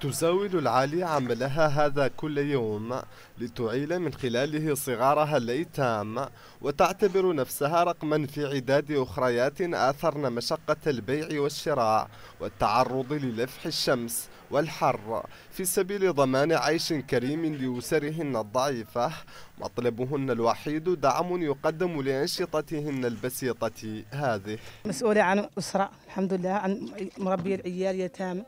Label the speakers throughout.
Speaker 1: تزاول العالي عملها هذا كل يوم لتعيل من خلاله صغارها الأيتام وتعتبر نفسها رقما في عداد أخريات آثرن مشقة البيع والشراء والتعرض للفح الشمس والحر في سبيل ضمان عيش كريم لأسرهن الضعيفة مطلبهن الوحيد دعم يقدم لأنشطتهن البسيطة هذه
Speaker 2: مسؤولة عن أسرة الحمد لله عن مربي العيال يتامى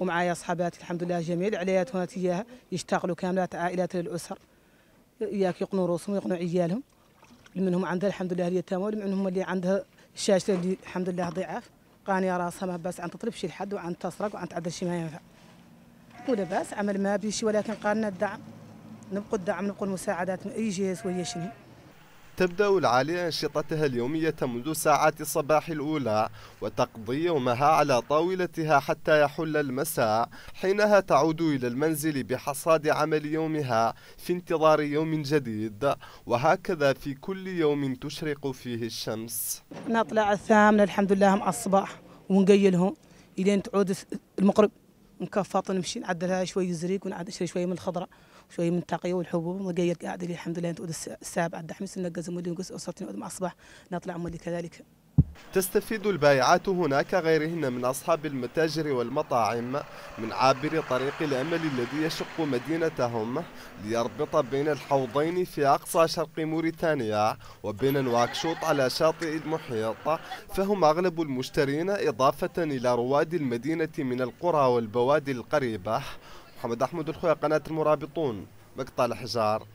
Speaker 2: ومعايا صحباتي الحمد لله جميل العليات هنا تياها يشتغلوا كاملات عائلات الاسر ياك يقنوا روسهم ويقنوا عيالهم منهم عندها الحمد لله اليتامى منهم اللي عندها الشاشه اللي الحمد لله ضعاف قانية راسها ما بس عن تطلب شي لحد وعن تسرق وعن تعدى شي ما ينفع ولا عمل ما بيشي ولكن قالنا الدعم نبقوا الدعم نبقوا المساعدات من اي جهه سوية شنو
Speaker 1: تبدأ العالية أنشطتها اليومية منذ ساعات الصباح الأولى وتقضي يومها على طاولتها حتى يحل المساء حينها تعود إلى المنزل بحصاد عمل يومها في انتظار يوم جديد وهكذا في كل يوم تشرق فيه الشمس
Speaker 2: نطلع الثامنة الحمد لله مع الصباح ونقيلهم إلين تعود المقرب مكفط نمشي نعدلها شوي زريق ونعد نشري شوي من الخضره شوي من التقيه والحبوب ونقير قاعده الحمد لله تقعد السابع بعد حمس نقز مولي نقص وصلتني مع الصباح نطلع مولي
Speaker 1: كذلك تستفيد البائعات هناك غيرهن من أصحاب المتاجر والمطاعم من عابر طريق الأمل الذي يشق مدينتهم ليربط بين الحوضين في أقصى شرق موريتانيا وبين نواكشوط على شاطئ المحيط فهم أغلب المشترين إضافة إلى رواد المدينة من القرى والبوادي القريبة محمد أحمد الخوي قناة المرابطون مقطع الحجار